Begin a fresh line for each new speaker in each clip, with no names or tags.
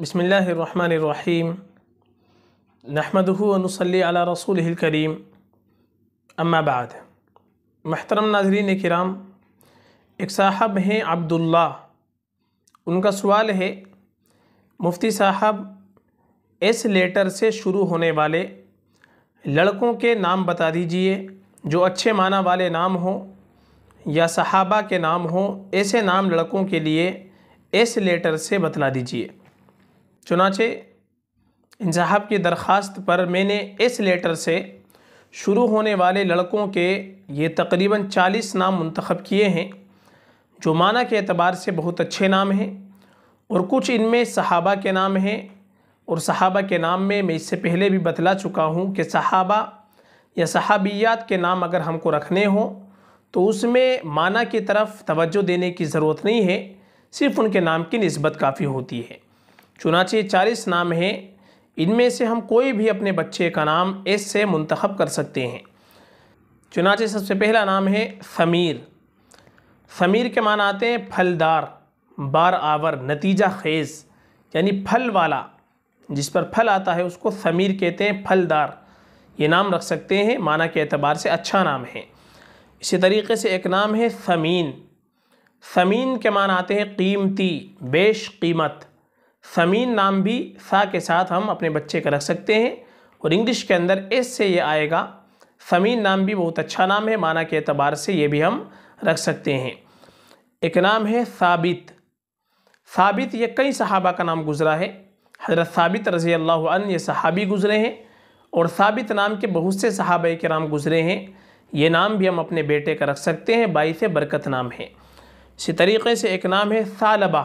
बसमीम नहमदनसली अला रसूल करीम अम्माबाद महतरम नाजरीन कराम एक साहब हैं अब्दुल्ला उनका सवाल है मुफ्ती साहब एस लेटर से शुरू होने वाले लड़कों के नाम बता दीजिए जो अच्छे माना वाले नाम हों या सहाबा के नाम हों ऐसे नाम लड़कों के लिए एस लेटर से बतला दीजिए चुनाचे इंजहाब की दरख्वास्त पर मैंने इस लेटर से शुरू होने वाले लड़कों के ये तकरीबन चालीस नाम मंतखब किए हैं जो माना के अतबार से बहुत अच्छे नाम हैं और कुछ इनमें सहाबा के नाम हैं और सहाबा के नाम में मैं इससे पहले भी बतला चुका हूँ कि सहाबा या सहाबियात के नाम अगर हमको रखने हों तो उसमें माना की तरफ तवज्जो देने की ज़रूरत नहीं है सिर्फ़ उनके नाम की नस्बत काफ़ी होती है चुनाचे चालीस नाम हैं इनमें से हम कोई भी अपने बच्चे का नाम एस से मंतखब कर सकते हैं चुनाचे सबसे पहला नाम है समीर समीर के मान आते हैं फलदार बार आवर नतीजा खेज यानी फल वाला जिस पर फल आता है उसको समीर कहते हैं फलदार ये नाम रख सकते हैं माना के अतबार से अच्छा नाम है इसी तरीके से एक नाम है समीन समीन के मान आते हैं कीमती बेश कीमत समीन नाम भी सा के साथ हम अपने बच्चे का रख सकते हैं और इंग्लिश के अंदर एस से ये आएगा समीन नाम भी बहुत अच्छा नाम है माना के अतबार से ये भी हम रख सकते हैं एक नाम है साबित साबित ये कई सहाबा का नाम गुजरा है हज़रत साबित रज़ी अल्लाह ये सहाबी गुज़रे हैं और साबित नाम के बहुत से सहाब के नाम गुज़रे हैं ये नाम भी हम अपने बेटे का रख सकते हैं बाई से बरकत नाम है इसी तरीके से एक नाम है सालबा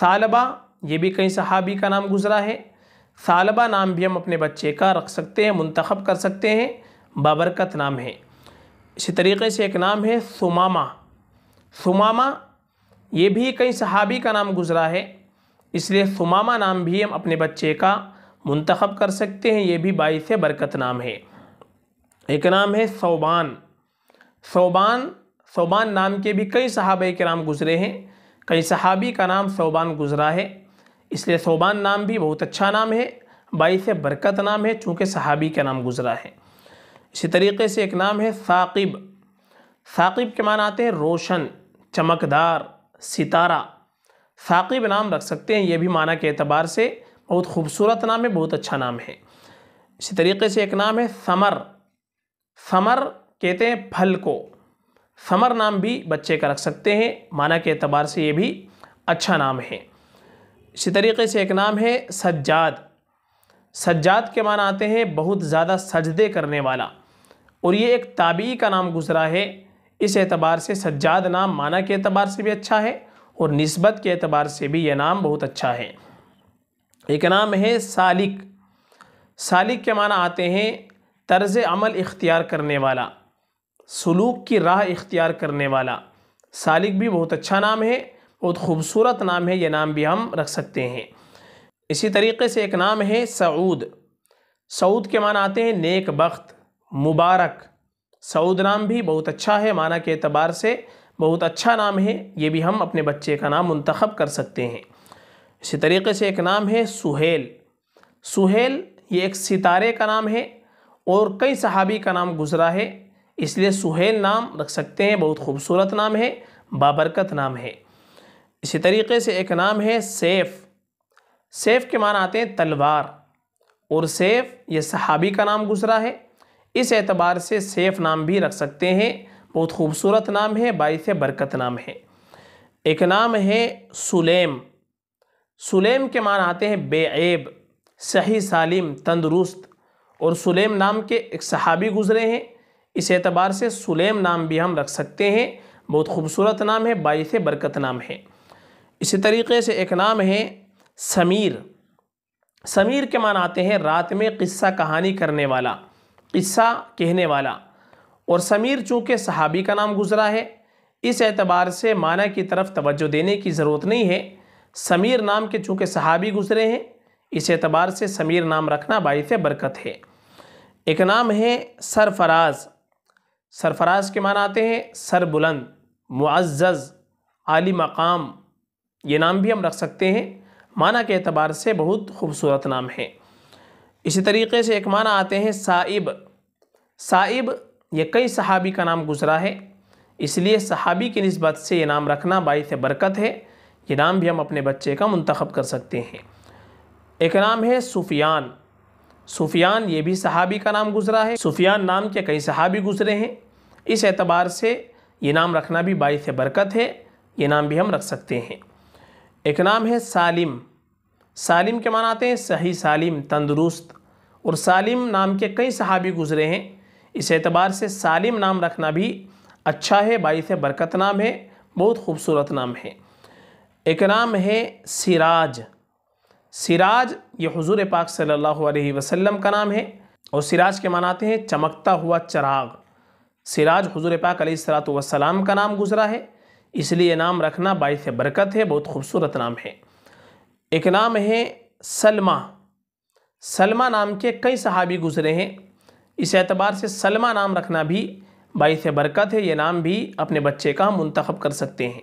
सालबा ये भी कई सहाबी का नाम गुजरा है सालबा नाम भी हम अपने बच्चे का रख सकते हैं मंतखब कर सकते हैं बाबरकत नाम है इसी तरीके से एक नाम है सुमामा सुमामा ये भी कई सहाबी का नाम गुजरा है इसलिए सुमामा नाम भी हम अपने बच्चे का मंतखब कर सकते हैं ये भी बाईस बरकत नाम है एक नाम है सोबान सोबान सोबान नाम के भी कई सहाबे के नाम गुजरे हैं कई सहाबी का नाम सोबान गुजरा है इसलिए सोबान नाम भी बहुत अच्छा नाम है बाईस बरकत नाम है चूँकि सहाबी का नाम गुजरा है इसी तरीके से एक नाम है साकिब साकिब के मान आते हैं रोशन चमकदार सितारा साकिब नाम रख सकते हैं ये भी माना के अतबार से बहुत खूबसूरत नाम है बहुत अच्छा नाम है इसी तरीके से एक नाम है समर समर कहते हैं फल को समर नाम भी बच्चे का रख सकते हैं माना के अतबार से ये भी अच्छा नाम है इसी तरीके से एक नाम है सज्जाद सज्जाद के माना आते हैं बहुत ज़्यादा सजदे करने वाला और ये एक ताबी का नाम गुजरा है इस एतबार से सज्जाद नाम माना के अतबार से भी अच्छा है और नस्बत के अतबार से भी यह नाम बहुत अच्छा है एक नाम है सालिक सालिक के माना आते हैं तर्ज अमल इख्तियार करने वाला सलूक की राह इख्तियार करने वाला सालिक भी बहुत अच्छा नाम है बहुत खूबसूरत नाम है ये नाम भी हम रख सकते हैं इसी तरीके से एक नाम है सऊद सऊद के माना आते हैं नेक बख्त मुबारक सऊद नाम भी बहुत अच्छा है माना के अतबार से बहुत अच्छा नाम है ये भी हम अपने बच्चे का नाम मंतखब कर सकते हैं इसी तरीके से एक नाम है सुहेल सुहेल ये एक सितारे का नाम है और कई सहाबी का नाम गुजरा है इसलिए सुहेल नाम रख सकते हैं बहुत खूबसूरत नाम है बाबरकत नाम है इसी तरीके से एक नाम है सेफ़ सेफ़ के मान आते हैं तलवार और सेफ़ ये सहाबी का नाम गुजरा है इस एतबार से सेफ़ नाम भी रख सकते हैं बहुत खूबसूरत नाम है बाईस बरकत नाम है एक नाम है सुलेम सुलेम के मान आते हैं बेऐब सही सालिम तंदुरुस्त और सुलेम नाम के एक सहाबी गुज़रे हैं इस एतबार से सुलेम नाम भी हम रख सकते हैं बहुत खूबसूरत नाम है बाईस बरकत नाम है इसी तरीके से एक नाम है समीर समीर के मान आते हैं रात में किस्सा कहानी करने वाला किस्सा कहने वाला और समीर चूँकि सहाबी का नाम गुजरा है इस एतबार से माना की तरफ तवज्जो देने की ज़रूरत नहीं है समीर नाम के चूँकि सहाबी गुजरे हैं इस एतबार से समीर नाम रखना बायस बरकत है एक नाम है सरफराज सरफराज के मान आते हैं सर बुलंद मुआज़ आली मकाम ये नाम भी हम रख सकते हैं माना के अतबार से बहुत खूबसूरत नाम है इसी तरीके से एक माना आते हैं साइब साइब ये कई सहाबी का नाम गुजरा है इसलिए सहाबी की नस्बत से ये नाम रखना बाईस बरकत है ये नाम भी हम अपने बच्चे का मंतखब कर सकते हैं एक नाम है सुफियान सुफियान ये भी सहाबी का नाम गुजरा है सुफियान नाम के कई सहाबी गुजरे हैं इस एतबार से ये नाम रखना भी बाईस बरकत है ये नाम भी हम रख सकते हैं एक नाम है सालिम सालिम के माना आते हैं सही सालिम तंदुरुस्त और सालिम नाम के कई सहाबी गुज़रे हैं इस एतबार से सालिम नाम रखना भी अच्छा है से बरकत नाम है बहुत खूबसूरत नाम है एक नाम है सिराज सिराज ये हुजूर पाक सल्लल्लाहु अलैहि वसल्लम का नाम है और सिराज के आते हैं चमकता हुआ चराग सिराज हुजूर पाक सलात वसलाम का नाम गुज़रा है इसलिए नाम रखना बायस बरकत है बहुत खूबसूरत नाम है एक नाम है सलमा सलमा नाम के कई सहाबी गुजरे हैं इस एतबार से सलमा नाम रखना भी बायस बरकत है ये नाम भी अपने बच्चे का मंतखब कर सकते हैं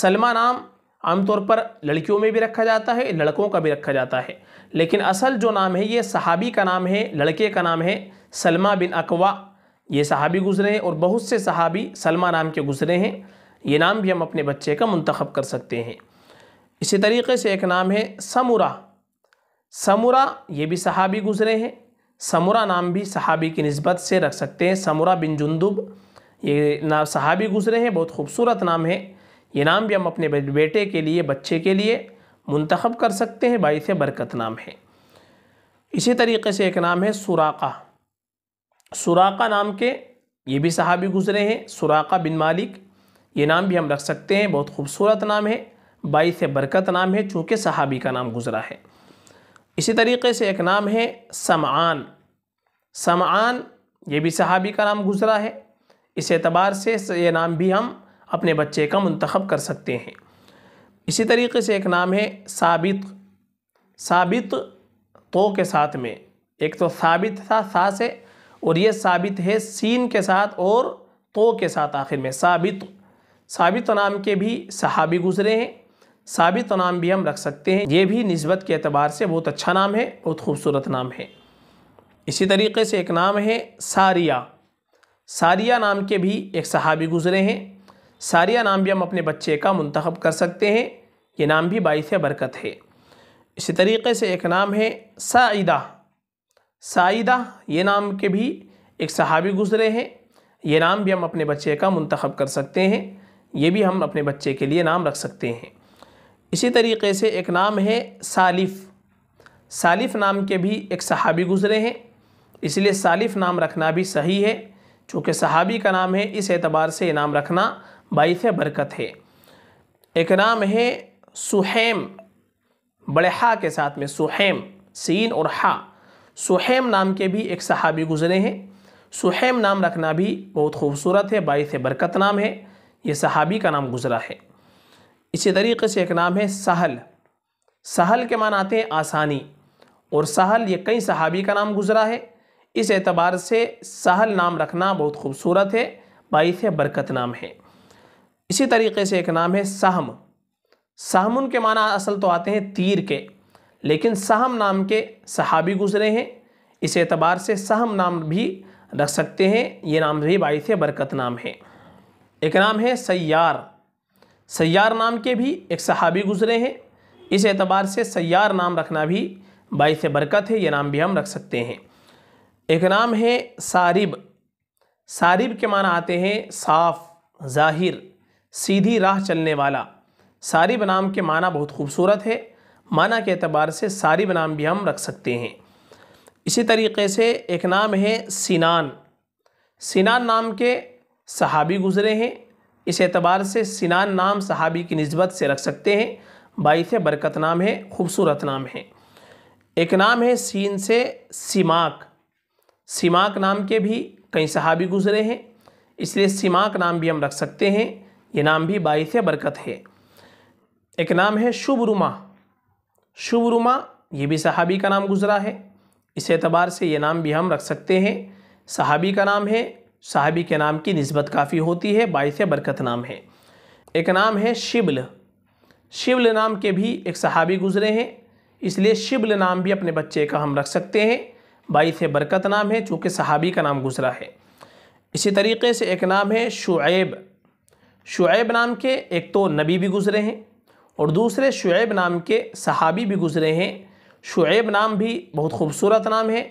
सलमा नाम आमतौर पर लड़कियों में भी रखा जाता है लड़कों का भी रखा जाता है लेकिन असल जो नाम है ये सहाबी का नाम है लड़के का नाम है सलमा बिन अकवा ये सहाबी गुजरे हैं और बहुत से सहाबी सलमा नाम के गुजरे हैं ये नाम भी हम अपने बच्चे का मंतखब कर सकते हैं इसी तरीके से एक नाम है समुरा समुरा ये भी सहाबी गुज़रे हैं समुरा नाम भी सहाबी की नस्बत से रख सकते हैं समुरा बिन जुंदुब ये नाम सहाबी गुज़रे हैं बहुत खूबसूरत नाम है ये नाम भी हम अपने बेटे के लिए बच्चे के लिए मंतखब कर सकते हैं बाईस बरकत नाम है इसी तरीके से एक नाम है सुराका सुराका नाम के ये भी सहाबी गुज़रे हैं सुराका बिन मालिक ये नाम भी हम रख सकते हैं बहुत खूबसूरत नाम है बाईस बरकत नाम है चूँकि सहाबी का नाम गुज़रा है इसी तरीके से एक नाम है समान समान ये भी सहाबी का नाम गुज़रा है इस एतबार से ये नाम भी हम अपने बच्चे का मंतखब कर सकते हैं इसी तरीके से एक नाम है साबित साबित तो के साथ में एक तो साबित था सा से और ये साबित है सीन के साथ और तो के साथ आखिर में साबित साबित नाम के भी सहाबी गुज़रे हैं साबित नाम भी हम रख सकते हैं ये भी नस्बत के अतबार से बहुत अच्छा नाम है बहुत खूबसूरत नाम है इसी तरीके से एक नाम है सारिया सारिया नाम के भी एक सहाबी गुज़रे हैं सारिया नाम भी हम अपने बच्चे का मंतखब कर सकते हैं ये नाम भी बाईस बरकत है इसी तरीके से एक नाम है साइदा साइदा ये नाम के भी एक सहाबी गुज़रे हैं ये नाम भी हम अपने बच्चे का मंतखब कर सकते हैं ये भी हम अपने बच्चे के लिए नाम रख सकते हैं इसी तरीके से एक नाम है सालिफ सालिफ नाम के भी एक सहाबी गुज़रे हैं इसलिए सालिफ नाम रखना भी सही है चूँकि सहाबी का नाम है इस एतबार से नाम रखना बाईस बरकत है एक नाम है सुहेम बड़े हा के साथ में सुहेम सीन और हा सुहेम नाम के भी एक सहाबी गुज़रे हैं सुहेम नाम रखना भी बहुत खूबसूरत है बाईस बरकत नाम है ये सहाबी का नाम गुज़रा है इसी तरीके से एक नाम है सहल सहल के मान आते हैं आसानी और सहल ये कई सहाबी का नाम गुज़रा है इस एतबार से सहल नाम रखना बहुत खूबसूरत है बाईस बरकत नाम है इसी तरीके से एक नाम है सहम सहम उनके माना असल तो आते हैं तीर के लेकिन सहम नाम के सहाबी गुज़रे हैं इस एतबार से सहम नाम भी रख सकते हैं ये नाम भी बाईस बरकत नाम है एक नाम है सैार सैयार नाम के भी एक सहाबी गुज़रे हैं इस एतबार से सैयार नाम रखना भी बाईस बरकत है ये नाम भी हम रख सकते हैं एक नाम है सारिब सारिब के माना आते हैं साफ जाहिर सीधी राह चलने वाला सारिब नाम के माना बहुत खूबसूरत है माना के अतबार से सारिब नाम भी हम रख सकते हैं इसी तरीके से एक नाम है सिनान सिनान नाम के सहाबी गुज़रे हैं इस एतबार से सिनान नाम सहाबी की नस्बत से रख सकते हैं बाईस बरकत नाम है खूबसूरत नाम है एक नाम है सीन से सिमाक सिमाक नाम के भी कई सहाबी गुज़रे हैं इसलिए सिमाक नाम भी हम रख सकते हैं ये नाम भी बाईस बरकत है एक नाम है शुभरुमा शुभरुमा ये भी सहाबी का नाम गुज़रा है इस एतबार से ये नाम भी हम रख सकते हैं सहाबी का नाम है साहबी के नाम की नस्बत काफ़ी होती है बाईस बरकत नाम है एक नाम है शिबल शिबल नाम के भी एक सहाबी गुज़रे हैं इसलिए शिबल नाम भी अपने बच्चे का हम रख सकते हैं बाईस बरकत नाम है चूँकि सहाबी का नाम गुज़रा है इसी तरीके से एक नाम है शुएब शुएब नाम के एक तो नबी भी गुज़रे हैं और दूसरे शुएब नाम के सहाबी भी गुज़रे हैं शुएब नाम भी बहुत खूबसूरत नाम है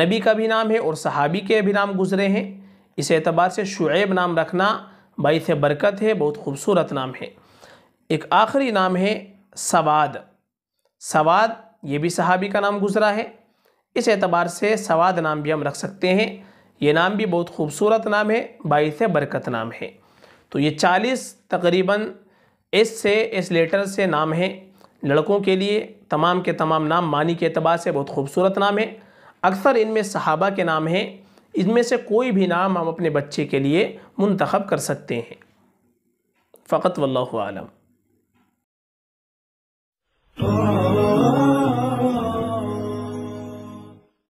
नबी का भी नाम है और सहाबी के भी नाम गुज़रे हैं इस एतबार से शुएब नाम रखना बाईस बरकत है बहुत खूबसूरत नाम है एक आखिरी नाम है सवाद सवाद ये भी सहाबी का नाम गुजरा है इस एतबार से सवाद नाम भी हम रख सकते हैं ये नाम भी बहुत खूबसूरत नाम है बाईस बरकत नाम है तो ये चालीस तकरीबन एस से एस लेटर से नाम है लड़कों के लिए तमाम के तमाम नाम मानी के अतबार से बहुत खूबसूरत नाम है अक्सर इनमें सहाबा के नाम हैं इनमें से कोई भी नाम हम अपने बच्चे के लिए मुंतखब कर सकते हैं फ़कत वल्लम